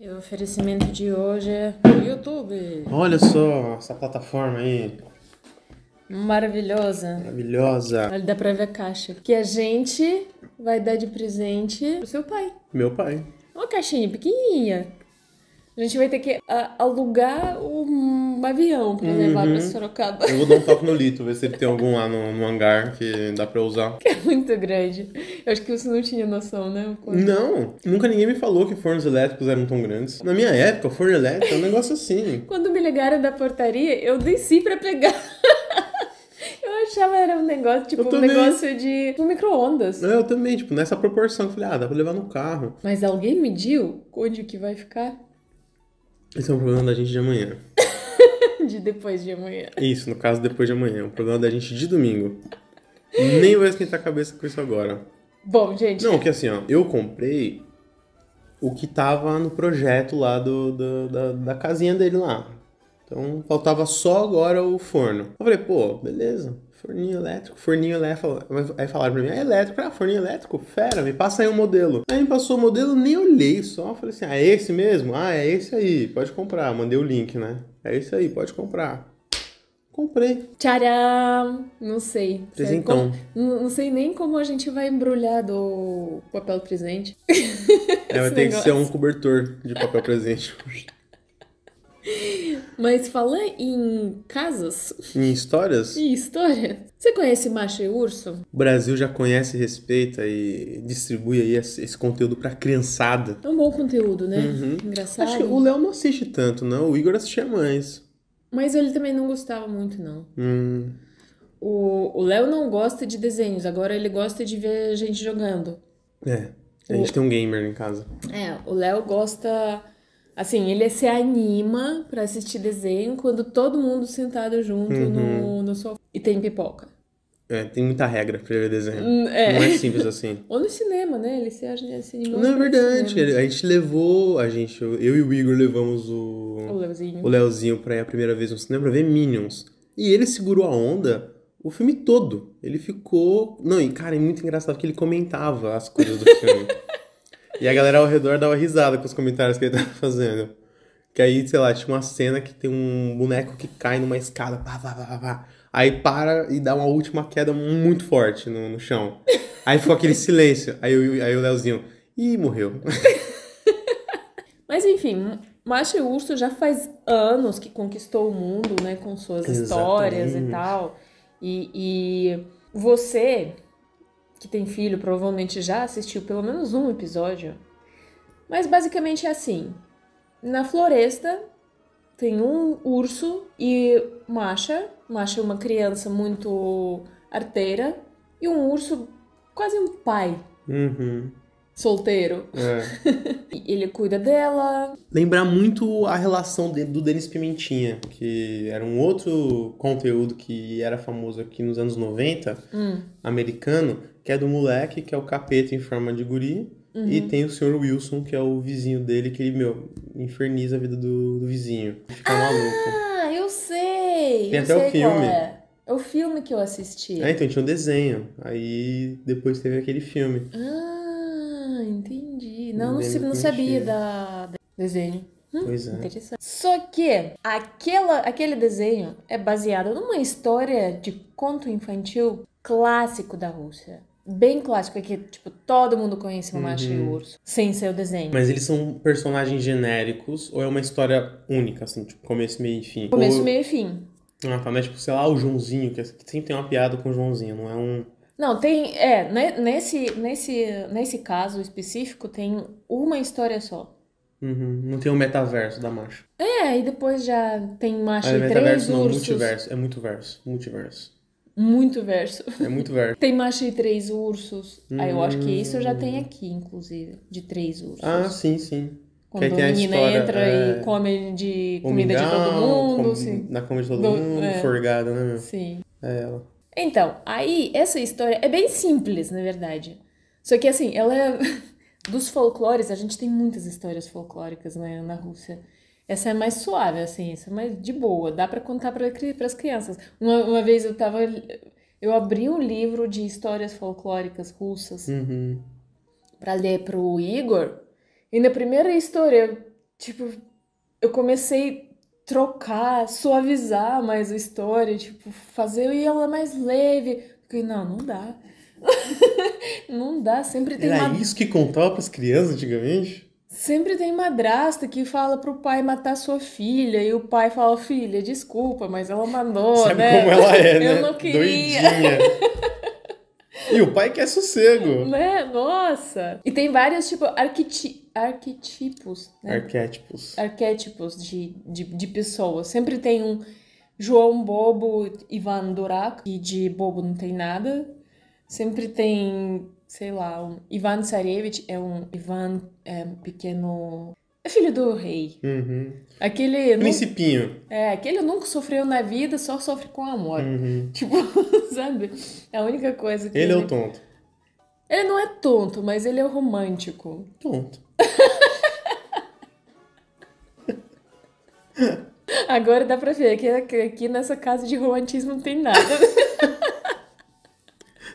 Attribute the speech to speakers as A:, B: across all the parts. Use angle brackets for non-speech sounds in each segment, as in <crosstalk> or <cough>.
A: E o oferecimento de hoje é YouTube.
B: Olha só essa plataforma aí.
A: Maravilhosa.
B: Maravilhosa. Olha,
A: dá pra ver a caixa. Que a gente vai dar de presente pro seu pai. Meu pai. Uma caixinha pequenininha. A gente vai ter que a, ah, alugar o um avião pra levar pra uhum. Sorocaba. Eu vou dar
B: um toque no Lito, ver se ele tem algum lá no, no hangar que dá pra usar.
A: Que é muito grande. Eu acho que você não tinha noção, né? Quando... Não,
B: nunca ninguém me falou que fornos elétricos eram tão grandes. Na minha época, forno elétrico é um negócio assim.
A: Quando me ligaram da portaria, eu desci pra pegar. <laughs> Eu achava era um negócio, tipo, um negócio
B: de tipo, um micro-ondas. É, eu também, tipo, nessa proporção. Eu falei, ah, dá pra levar no carro.
A: Mas alguém mediu onde que vai ficar?
B: Esse é um problema da gente de amanhã
A: de depois de amanhã.
B: Isso, no caso, depois de amanhã. O problema é da gente de domingo. Nem vai esquentar a cabeça com isso agora. Bom, gente. Não, que assim, ó, eu comprei o que tava no projeto lá do, do da, da casinha dele lá. Então faltava só agora o forno. Eu falei, pô, beleza. Forninho elétrico, forninho elétrico. Aí falaram pra mim, é elétrico, ah, forninho elétrico, fera, me passa aí um modelo. Aí me passou o modelo, nem olhei só, falei assim, ah, é esse mesmo? Ah, é esse aí, pode comprar. Mandei o link, né? É esse aí, pode comprar.
A: Comprei. Tcharam! Não sei. Presentão. Não, não sei nem como a gente vai embrulhar do papel presente.
B: É, <laughs> vai ter negócio. que ser um cobertor de papel presente.
A: Mas falando em casas.
B: Em histórias?
A: Em histórias. Você conhece Macho e Urso?
B: O Brasil já conhece, respeita e distribui aí esse conteúdo pra criançada.
A: É um bom conteúdo, né? Uhum. Engraçado. Acho que o Léo não assiste
B: tanto, não. O Igor assistia mais.
A: Mas ele também não gostava muito, não. Hum. O Léo não gosta de desenhos, agora ele gosta de ver a gente jogando.
B: É. A gente o... tem um gamer em casa.
A: É, o Léo gosta Assim, ele se anima para assistir desenho quando todo mundo sentado junto uhum. no, no sofá. E tem pipoca.
B: É, tem muita regra pra ver desenho. Hum, é. Não é simples assim. <laughs>
A: Ou no cinema, né? Ele se, ele se animou. Não, é verdade.
B: a gente levou, a gente, eu, eu e o Igor levamos o. O Leozinho. O Leozinho pra ir a primeira vez no cinema pra ver Minions. E ele segurou a onda o filme todo. Ele ficou. Não, e cara, é muito engraçado que ele comentava as coisas do filme. <laughs> E a galera ao redor dava risada com os comentários que ele tava fazendo. Que aí, sei lá, tinha uma cena que tem um boneco que cai numa escada, pá, pá, pá, pá. Aí para e dá uma última queda muito forte no, no chão. Aí ficou aquele silêncio. Aí, aí o Leozinho, ih, morreu. <laughs>
A: Mas enfim, Macho e Urso já faz anos que conquistou o mundo, né? Com suas Exatamente. histórias e tal. E, e você que tem filho provavelmente já assistiu pelo menos um episódio. Mas basicamente é assim: na floresta tem um urso e Masha. Masha é uma criança muito arteira e um urso quase um pai.
B: Uhum
A: solteiro. É. <laughs> ele cuida dela.
B: Lembrar muito a relação do Denis Pimentinha, que era um outro conteúdo que era famoso aqui nos anos 90, hum. americano, que é do moleque, que é o capeta em forma de guri. Uhum. E tem o Sr. Wilson, que é o vizinho dele, que ele, meu, inferniza a vida do, do vizinho. Fica ah, maluco.
A: eu sei! Tem eu até sei o filme. É. é. o filme que eu assisti. É, então
B: tinha um desenho. Aí depois teve aquele filme. Ah.
A: Não, não, se, não sabia da, da desenho. Hum, pois é. Interessante. Só que aquela, aquele desenho é baseado numa história de conto infantil clássico da Rússia. Bem clássico, é que, tipo, todo mundo conhece o Macho e o uhum. Urso, sem ser o desenho. Mas eles
B: são personagens genéricos ou é uma história única, assim, tipo, começo, meio e fim? Começo, ou... meio e fim. Ah, tá, mas, tipo, sei lá, o Joãozinho, que é- sempre tem uma piada com o Joãozinho, não é um
A: não, tem. É, né, nesse, nesse, nesse caso específico, tem uma história só.
B: Uhum, não tem o um metaverso da marcha.
A: É, e depois já tem marcha ah, e metaverso, três não, ursos. multiverso.
B: É muito verso. Multiverso.
A: Muito verso. É muito verso. <laughs> tem macho e três ursos. Hum. Aí eu acho que hum. isso já tem aqui, inclusive, de três ursos. Ah, sim, sim. Quando a menina entra é... e come de comida mingau, de todo mundo. Com... Assim. Na comida de todo Do... mundo, é. forgada,
B: né, meu? Sim. É ela.
A: Então, aí, essa história é bem simples, na verdade. Só que, assim, ela é. <laughs> Dos folclores, a gente tem muitas histórias folclóricas né, na Rússia. Essa é mais suave, assim, essa é mais de boa, dá para contar para as crianças. Uma, uma vez eu tava. Eu abri um livro de histórias folclóricas russas uhum. para ler pro Igor, e na primeira história, tipo, eu comecei trocar, suavizar mais a história, tipo, fazer ela mais leve. Porque, não, não dá. <laughs> não dá, sempre tem. Era isso
B: que contava para as crianças antigamente?
A: Sempre tem madrasta que fala pro pai matar sua filha e o pai fala: "Filha, desculpa, mas ela mandou, Sabe né? como ela é, <laughs> né? Eu não queria. Doidinha.
B: e o pai quer sossego. <laughs>
A: Né? Nossa. E tem várias tipo arqueti arquetipos. Né?
B: Arquétipos.
A: Arquétipos de, de, de pessoas. Sempre tem um João Bobo, Ivan Durac, e de bobo não tem nada. Sempre tem, sei lá, um Ivan Tsarevich, é um Ivan é, pequeno é filho do rei. Uhum. Aquele. Principinho. Nunca, é, aquele nunca sofreu na vida, só sofre com amor. Uhum. <laughs> Tipo, <laughs> sabe? É a única coisa que. Ele, ele, é o tonto. Ele não é tonto, mas ele é romântico. Tonto. Agora dá pra ver que aqui nessa casa de romantismo não tem nada.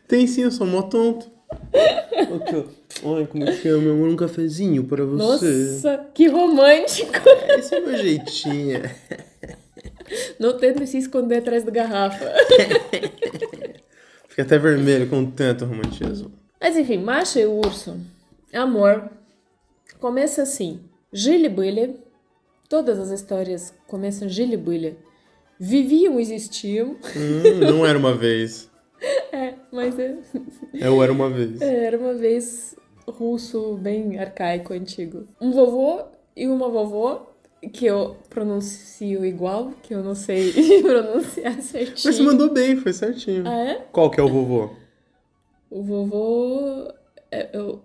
B: Tem sim, eu sou mó tonto. Ai, como é que chama? É? Eu é um cafezinho para você. Nossa,
A: que romântico.
B: Esse é meu jeitinho.
A: Não tenta se esconder atrás da garrafa.
B: Fica até vermelho com tanto romantismo.
A: Mas enfim, macho e urso. Amor, Começa assim: Gilibulha. Todas as histórias começam Gilibulha. Viviam, existiam.
B: Hum, não era uma vez.
A: <laughs> é, mas é. Eu é, era uma vez. É, era uma vez russo bem arcaico, antigo. Um vovô e uma vovó que eu pronuncio igual, que eu não sei <laughs> pronunciar certinho. Mas você mandou
B: bem, foi certinho. Ah, é? Qual que é o vovô?
A: O vovô é, é o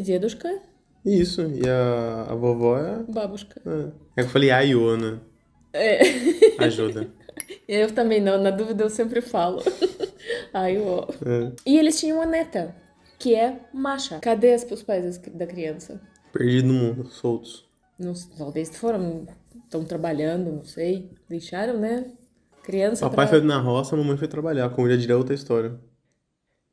A: Dedushka?
B: Isso, e a, a vovó é.
A: Babushka. É.
B: é que eu falei né? É. Ajuda. <laughs>
A: Eu também não, na dúvida eu sempre falo. <laughs> Aiô. É. E eles tinham uma neta, que é Masha. Cadê os pais da criança?
B: Perdido no mundo, soltos.
A: Não, talvez foram, estão trabalhando, não sei. Deixaram, né? Criança. Papai tra... foi
B: na roça, a mamãe foi trabalhar, como já diria outra história.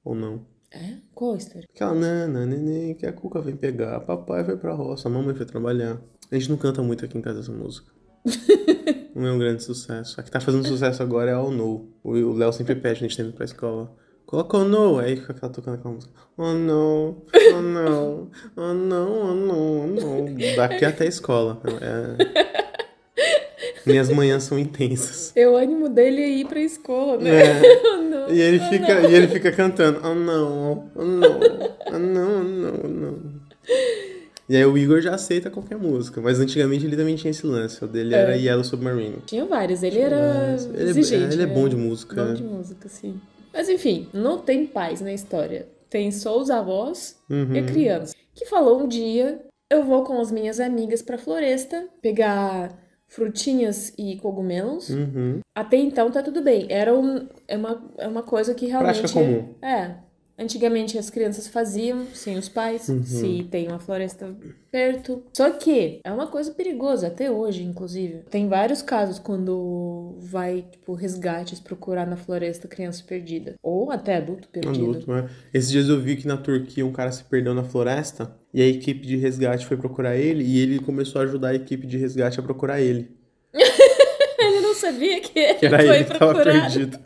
B: Ou não?
A: É? Qual a história?
B: Aquela é nana, neném, que a cuca vem pegar, papai vai pra roça, a mamãe vai trabalhar. A gente não canta muito aqui em casa essa música. <laughs> não é um grande sucesso. A que tá fazendo sucesso agora é a No. O Léo sempre pede, a gente tem pra escola. Coloca o No, aí fica aquela tocando aquela música. Oh no, oh no, oh no, oh no, oh no. Daqui até a escola. É... <laughs> Minhas manhãs são intensas.
A: Eu é ânimo dele é ir pra escola, né? É. <laughs> E ele ah, fica, e ele fica
B: cantando. Ah oh, não, ah oh, não, ah oh, não, ah não. E aí o Igor já aceita qualquer música, mas antigamente ele também tinha esse lance, o dele é. era Yellow Submarine. Tinha
A: vários, ele tinha era ele, exigente. É, ele é, é né? bom de música. Bom de música, sim. Mas enfim, não tem paz na história. Tem só os avós uhum. e a uhum. criança. Que falou um dia, eu vou com as minhas amigas pra floresta pegar frutinhas e cogumelos. Uhum. Até então tá tudo bem. Era um, é, uma, é uma coisa que realmente. Prática comum. É. Antigamente as crianças faziam sem os pais, uhum. se tem uma floresta perto. Só que é uma coisa perigosa até hoje, inclusive. Tem vários casos quando vai, tipo, resgates procurar na floresta criança perdida. Ou até adulto perdido. Adulto,
B: né? Esses dias eu vi que na Turquia um cara se perdeu na floresta. E a equipe de resgate foi procurar ele e ele começou a ajudar a equipe de resgate a procurar ele. <laughs>
A: ele não sabia que ele que era foi ele que procurado. Tava perdido.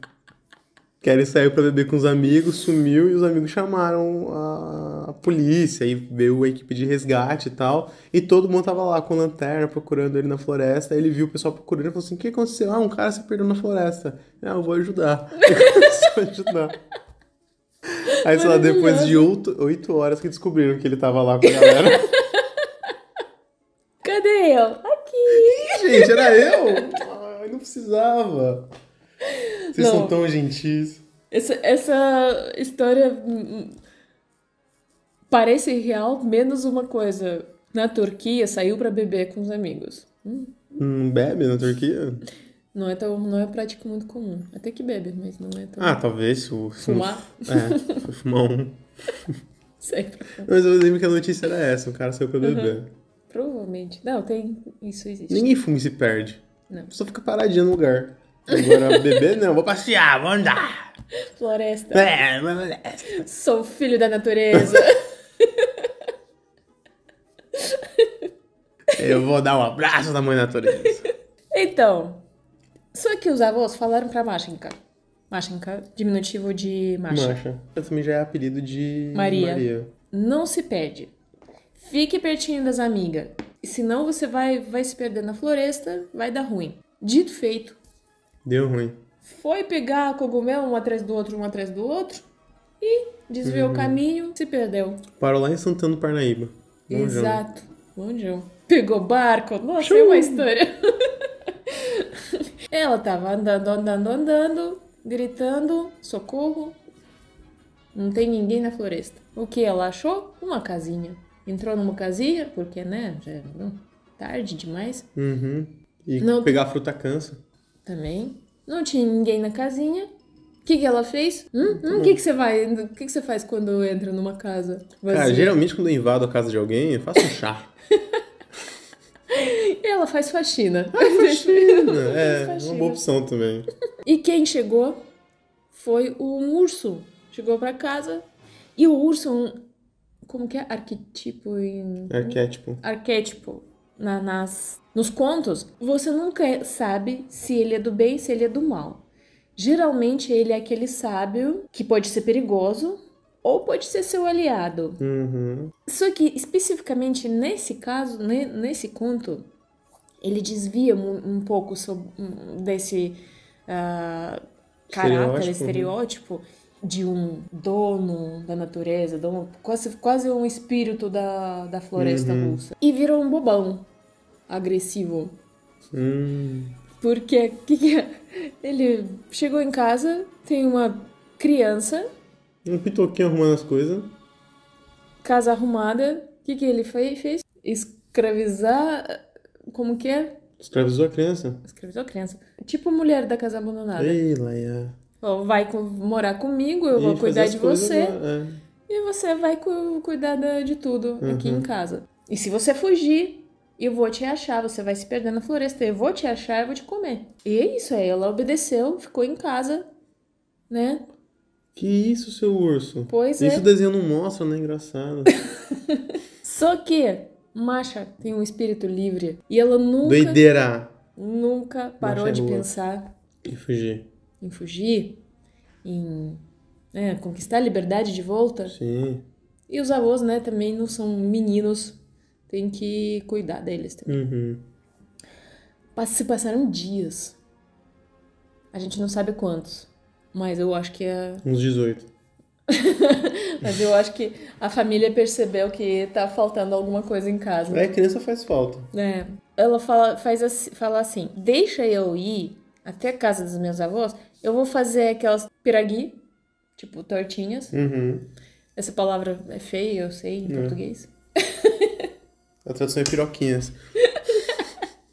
B: Que ele saiu pra beber com os amigos, sumiu e os amigos chamaram a, a polícia e veio a equipe de resgate e tal. E todo mundo tava lá com lanterna procurando ele na floresta. Ele viu o pessoal procurando e falou assim: O que aconteceu? Ah, um cara se perdeu na floresta. Ah, eu vou ajudar. <laughs> Eu ajudar. Aí, sei lá, depois de oito horas que descobriram que ele tava lá com a galera. <laughs> Cadê eu? Aqui! Gente, era eu! Eu não precisava. Vocês não. são tão gentis.
A: Essa, essa história hum, hum, parece real, menos uma coisa. Na Turquia, saiu para beber com os amigos. Hum.
B: Hum, bebe na Turquia?
A: Não é tão, não é prática muito comum. Até que bebe, mas não é tão. Ah, talvez o fumar.
B: É, fumar um. <laughs> Sempre. Mas eu lembro que a notícia era essa, o cara saiu pra beber. Uhum.
A: Provavelmente. Não, tem. Isso existe. Ninguém
B: fuma e se perde. Não. Só fica paradinha no lugar. Agora beber não, vou passear, vou andar.
A: <laughs> Floresta. É,
B: floresta.
A: Sou filho da natureza.
B: <laughs> eu vou dar um abraço da mãe natureza.
A: Então, só que os avós falaram pra Mashenka. Mashenka, diminutivo de Masha. Masha.
B: Também já é apelido de Maria. Maria.
A: Não se perde. Fique pertinho das amigas. Senão você vai, vai se perder na floresta, vai dar ruim. Dito feito. Deu ruim. Foi pegar cogumelo um atrás do outro, um atrás do outro. E desviou uhum. o caminho, se perdeu.
B: Parou lá em Santana do Parnaíba. Bom Exato.
A: Bom Pegou barco. Nossa, Chum. é uma história. <laughs> Ela tava andando, andando, andando, gritando: socorro! Não tem ninguém na floresta. O que ela achou? Uma casinha. Entrou numa casinha, porque, né? Já é tarde demais.
B: Uhum. E não... pegar fruta cansa.
A: Também. Não tinha ninguém na casinha. O que, que ela fez? Hum? Hum, o que, que você vai. O que, que você faz quando entra numa casa?
B: Vazia? Cara, geralmente quando eu invado a casa de alguém, eu faço um chá. <laughs>
A: ela faz faxina. Ah, faxina. é, faxina. uma boa
B: opção também.
A: E quem chegou foi um urso. Chegou para casa e o urso é um. Como que é? Arquetipo em.
B: Arquétipo.
A: Arquétipo. Na, nas, nos contos, você nunca sabe se ele é do bem, se ele é do mal. Geralmente ele é aquele sábio que pode ser perigoso ou pode ser seu aliado.
B: Uhum.
A: Só que especificamente nesse caso, né, nesse conto, ele desvia um, um pouco sobre, desse uh, caráter, né? estereótipo, de um dono da natureza, dono, quase, quase um espírito da, da floresta uhum. russa. E virou um bobão agressivo.
B: Hum.
A: Porque que que é? ele chegou em casa, tem uma criança.
B: Um pitoquinho arrumando as coisas.
A: Casa arrumada. O que, que ele fez? Escravizar como que é?
B: Escravizou a criança.
A: Escravizou a criança. Tipo mulher da casa abandonada. Ei, Laia. vai com, morar comigo, eu e vou cuidar de você. é. E você vai cu, cuidar de tudo uhum. aqui em uhum. casa. E se você fugir, eu vou te achar, você vai se perder na floresta, eu vou te achar, eu vou te comer. E é isso aí, ela obedeceu, ficou em casa, né?
B: Que isso, seu urso? Pois isso é. Isso o desenho não mostra, né? Engraçado.
A: <laughs> Só que Masha tem um espírito livre e ela nunca. Doideira! Nunca parou Masha é de pensar.
B: Em fugir.
A: Em fugir, em é, conquistar a liberdade de volta. Sim. E os avós, né, também não são meninos, tem que cuidar deles também. Uhum. Se passaram dias. A gente não sabe quantos, mas eu acho que é.
B: Uns 18.
A: <laughs> Mas eu acho que a família percebeu que tá faltando alguma coisa em casa. É, criança faz falta. É. Ela fala, faz assim, fala assim: deixa eu ir até a casa dos meus avós, eu vou fazer aquelas piragui, tipo tortinhas. Uhum. Essa palavra é feia, eu sei, em é. português. <laughs>
B: a tradução é piroquinhas.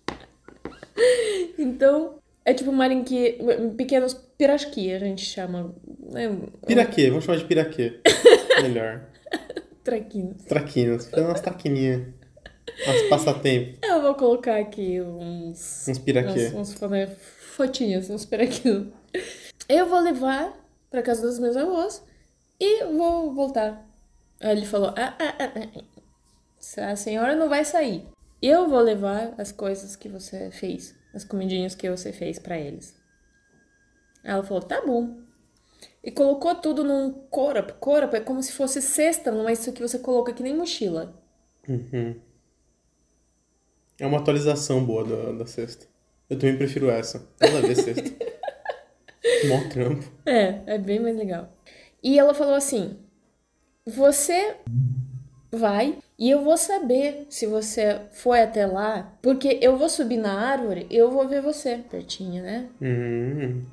A: <laughs> então, é tipo marinque, pequenos Piraquê, a gente chama. É,
B: piraquê, vamos chamar de piraquê. <laughs> Melhor.
A: Traquinas.
B: Traquinas. fazendo umas traquininhas. Umas passatempo.
A: É, eu vou colocar aqui uns. Uns piraquê. Uns, uns né, fotinhas, uns piraquinhos. Eu vou levar pra casa dos meus avós e vou voltar. Aí ele falou: ah ah, ah, ah, ah, a senhora não vai sair. Eu vou levar as coisas que você fez, as comidinhas que você fez para eles. Ela falou: tá bom. E colocou tudo num corpo. Corpo é como se fosse cesta, não é isso que você coloca que nem mochila.
B: Uhum. É uma atualização boa da, da cesta. Eu também prefiro essa. Ela vê cesta. <laughs> Mó trampo.
A: É, é bem mais legal. E ela falou assim: Você vai e eu vou saber se você foi até lá, porque eu vou subir na árvore eu vou ver você. Pertinho, né?
B: Uhum.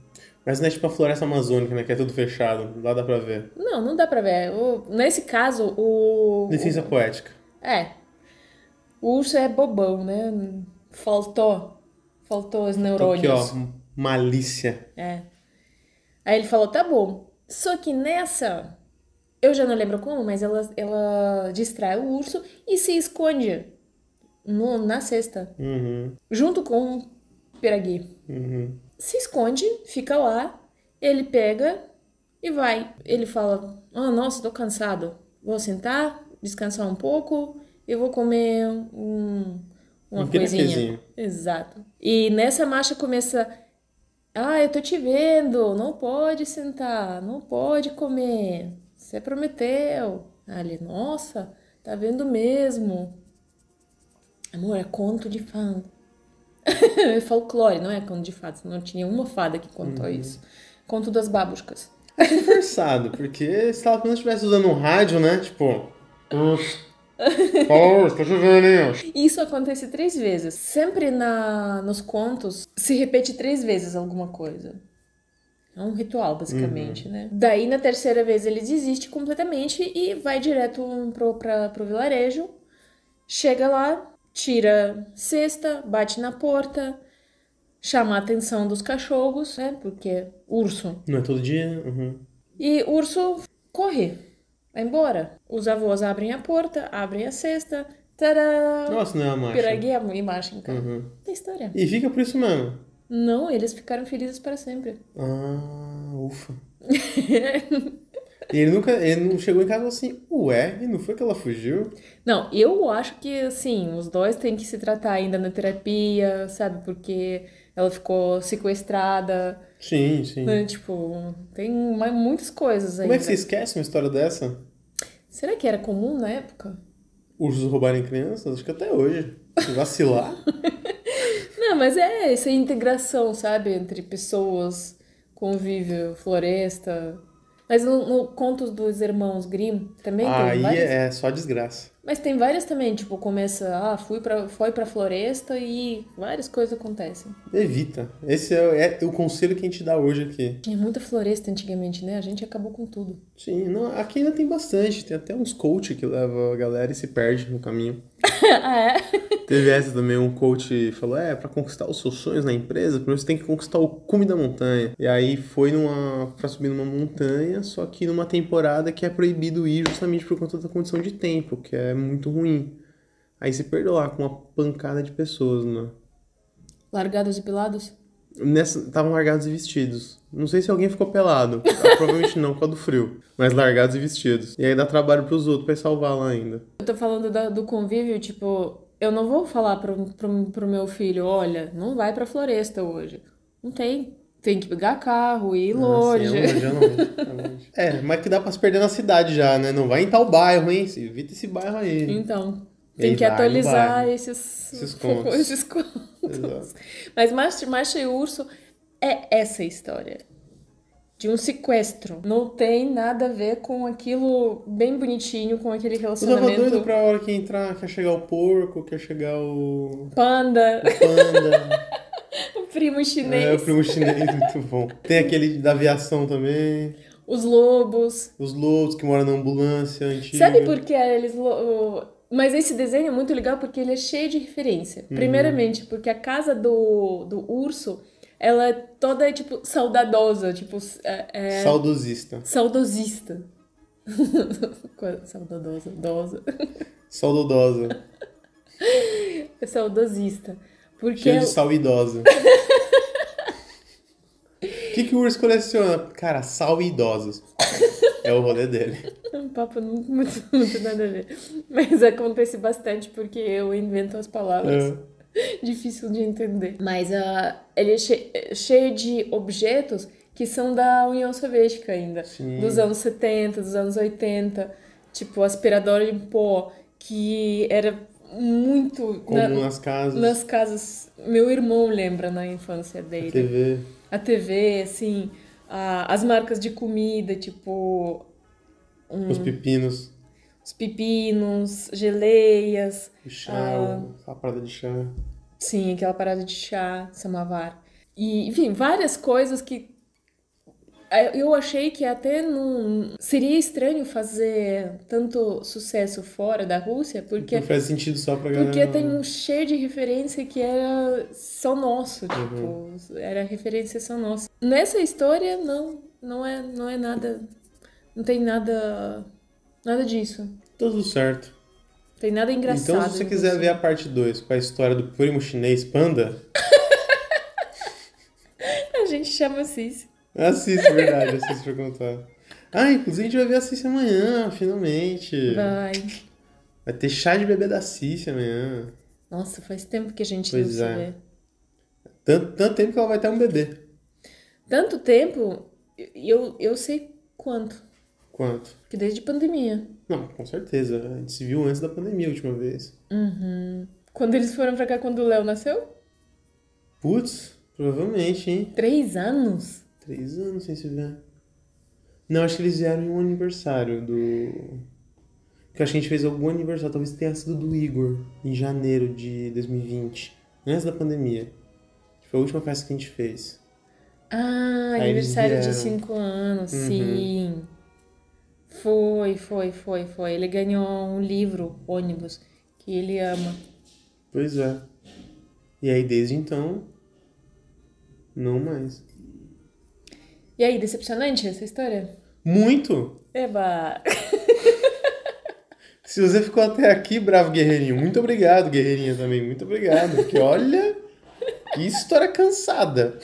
B: Mas não é tipo a floresta amazônica, né? Que é tudo fechado. Lá dá pra ver.
A: Não, não dá pra ver. O, nesse caso, o. Licença o, poética. É. O urso é bobão, né? Faltou. Faltou os neurônios. Aqui,
B: ó. Malícia.
A: É. Aí ele falou: tá bom. Só que nessa. Eu já não lembro como, mas ela, ela distrai o urso e se esconde no, na cesta. Uhum. Junto com o piragui. Uhum se esconde, fica lá, ele pega e vai. Ele fala: Ah, oh, nossa, tô cansado. Vou sentar, descansar um pouco e vou comer um,
B: uma um coisinha.
A: Exato. E nessa marcha começa. Ah, eu tô te vendo, não pode sentar, não pode comer. Você prometeu. Ali, nossa, tá vendo mesmo. Amor, é conto de fã é folclore, não é conto de fadas. Não tinha uma fada que contou uhum. isso. Conto das babushkas.
B: É forçado, porque se ela apenas estivesse usando um rádio, né? Tipo. Oh, chovendo.
A: Isso acontece três vezes. Sempre na, nos contos se repete três vezes alguma coisa. É um ritual, basicamente, uhum. né? Daí, na terceira vez, ele desiste completamente e vai direto pro, pra, pro vilarejo. Chega lá, tira cesta, bate na porta, chama a atenção dos cachorros, né? Porque urso.
B: Não é todo dia, né? Uhum.
A: E urso corre, vai embora. Os avós abrem a porta, abrem a cesta. Tadã! Nossa, não é a marcha. Piraguei a imagem,
B: cara. Uhum. Tem história. E fica por isso mesmo?
A: Não, eles ficaram felizes para sempre.
B: Ah, ufa. <laughs> E ele nunca, ele não chegou em casa assim, ué, e não foi que ela fugiu?
A: Não, eu acho que, assim, os dois têm que se tratar ainda na terapia, sabe? Porque ela ficou sequestrada.
B: Sim, sim. Né?
A: Tipo, tem muitas coisas aí. Como é que você
B: esquece uma história dessa?
A: Será que era comum na época?
B: Ursos roubarem crianças? Acho que até hoje. vacilar.
A: <laughs> Não, mas é essa integração, sabe? Entre pessoas, convívio, floresta. Mas no, no Contos dos Irmãos Grimm também ah, tem Aí é
B: só desgraça.
A: Mas tem várias também, tipo, começa, ah, fui pra, foi pra floresta e várias coisas acontecem.
B: Evita. Esse é, é, o conselho que a gente dá hoje aqui.
A: Tinha é muita floresta antigamente, né? A gente acabou com tudo.
B: Sim, não, aqui ainda tem bastante. Tem até uns coach que leva a galera e se perde no caminho.
A: <laughs> ah, é?
B: <laughs> Teve essa também, um coach falou, é, pra conquistar os seus sonhos na empresa, primeiro você tem que conquistar o cume da montanha. E aí foi numa, pra subir numa montanha, só que numa temporada que é proibido ir justamente por conta da condição de tempo, que é é muito ruim. Aí se perdeu lá com uma pancada de pessoas, né?
A: Largados e pelados?
B: Estavam largados e vestidos. Não sei se alguém ficou pelado. <laughs> Ah, provavelmente não, com a do frio. Mas largados e vestidos. E aí dá trabalho pros outros pra salvar lá ainda.
A: Eu tô falando da, do convívio, tipo, eu não vou falar pro, pro, pro meu filho, olha, não vai pra floresta hoje. Não tem. Tem que pegar carro,
B: ir ah, longe. é, longe, é, longe. É, <laughs> é, mas que dá pra se perder na cidade já, né? Não vai em tal bairro, hein? evita esse bairro aí. Então, tem que atualizar esses, esses <laughs> contos. Esses contos.
A: Mas Marcha, Marcha e Urso é essa história de um sequestro. Não tem nada a ver com aquilo bem bonitinho, com aquele relacionamento. Eu tava doido
B: pra hora que entrar, quer chegar o porco, quer chegar o.
A: Panda. O panda. <laughs> <laughs> O primo chinês. É, o primo chinês,
B: <laughs> muito bom. Tem aquele da aviação também. Os lobos. Os lobos que moram na ambulância antiga. Sabe por que
A: é eles. Mas esse desenho é muito legal porque ele é cheio de referência. Uhum. Primeiramente, uhum. porque a casa do, do urso ela é toda, tipo, saudadosa, tipo... É, é... Saudosista. Saudosista. <laughs> saudadosa, dosa.
B: Saudodosa.
A: É saudosista. Porque Cheio eu... de sal
B: idosa. O <laughs> que, que o urso coleciona? Cara, sal e idosos. É o rolê dele. <laughs>
A: Um papo não, muito, nada a ver. Mas acontece bastante porque eu invento as palavras. É. <laughs> Difícil de entender. Mas uh, ele é che cheio de objetos que são da União Soviética ainda. Sim. Dos anos 70, dos anos 80. Tipo, aspirador de pó, que era muito na, nas
B: casas. Nas
A: casas, meu irmão lembra na infância dele. A TV. A TV, assim, a, as marcas de comida, tipo um, os pepinos. Os pepinos, geleias, o chá, ah,
B: a, a parada de chá.
A: Sim, aquela parada de chá, samavar. E, enfim, várias coisas que é, eu achei que até não seria estranho fazer tanto sucesso fora da Rússia, porque não faz
B: sentido só pra galera. Porque tem um
A: cheio de referência que era só nosso, uhum. tipo, uhum. era referência só nossa. Nessa história não, não é, não é nada, não tem nada, nada disso.
B: Tá tudo certo.
A: Tem nada engraçado. Então se você quiser ver
B: a parte 2 com a história do primo chinês panda,
A: <laughs> a gente chama Cis. Assiste, é
B: verdade, assiste pra contar. Ah, inclusive a gente vai ver a Cícia amanhã, finalmente. Vai. Vai ter chá de bebê da Cícia amanhã.
A: Nossa, faz tempo que a gente pois não é. se vê.
B: Tanto, tanto tempo que ela vai ter um bebê.
A: Tanto tempo, eu, eu sei quanto. Quanto? Que desde pandemia.
B: Não, com certeza. A gente se viu antes da pandemia a última vez.
A: Uhum. Quando eles foram pra cá, quando o Léo nasceu?
B: Putz, provavelmente,
A: hein? Três anos?
B: Três anos sem se ver. Não, acho que eles vieram em um aniversário do. Que acho que a gente fez algum aniversário, talvez tenha sido do Igor, em janeiro de 2020, antes da pandemia. Foi a última festa que a gente fez.
A: Ah, Aí aniversário de cinco anos, uhum. sim. Foi, foi, foi, foi. Ele ganhou um livro, ônibus, que ele ama.
B: Pois é. E aí, desde então, não mais.
A: E aí, decepcionante essa história?
B: Muito!
A: Eba!
B: <laughs> Se você ficou até aqui, bravo guerreirinho, muito obrigado, guerreirinha também, muito obrigado. Porque olha, que história cansada.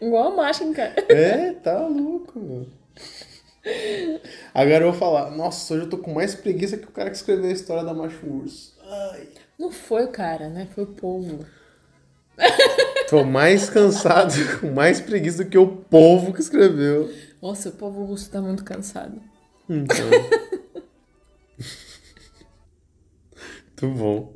A: Igual a Machin, cara. É,
B: tá louco, mano. Agora eu vou falar, nossa, hoje eu tô com mais preguiça que o cara que escreveu a história da Macho Urso.
A: Ai. Não foi o cara, né? Foi o
B: povo. <laughs> Foi o mais cansado, <laughs> com mais preguiça do que o povo que escreveu.
A: Nossa, o povo russo tá muito cansado.
B: Então. <laughs> muito bom.